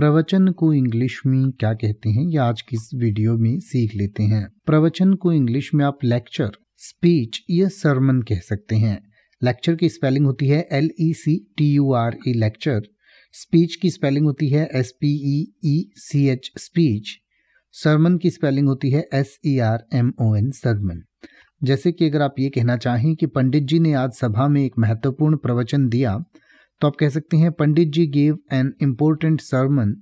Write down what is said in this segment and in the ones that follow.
प्रवचन को इंग्लिश में क्या कहते हैं ये आज की इस वीडियो में सीख लेते हैं प्रवचन को इंग्लिश में आप लेक्चर स्पीच या सरमन कह सकते हैं लेक्चर की स्पेलिंग होती है L E C T U R E lecture speech की स्पेलिंग होती है S P E E C H speech sermon की स्पेलिंग होती है S E R M O N sermon जैसे कि अगर आप ये कहना चाहें कि पंडित जी ने आज सभा में एक महत्वपूर्ण प्रवचन दिया तो आप कह सकते हैं Pandit ji gave an important sermon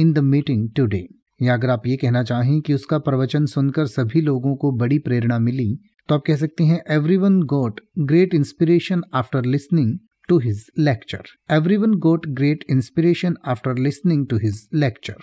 in the meeting today या अगर आप ये कहना चाहें कि उसका प्रवचन सुनकर सभी लोगों को बड़ी प्रेरणा मिली तो आप कह सकते हैं every one got great inspiration after listening to his lecture every one got great inspiration after listening to his lecture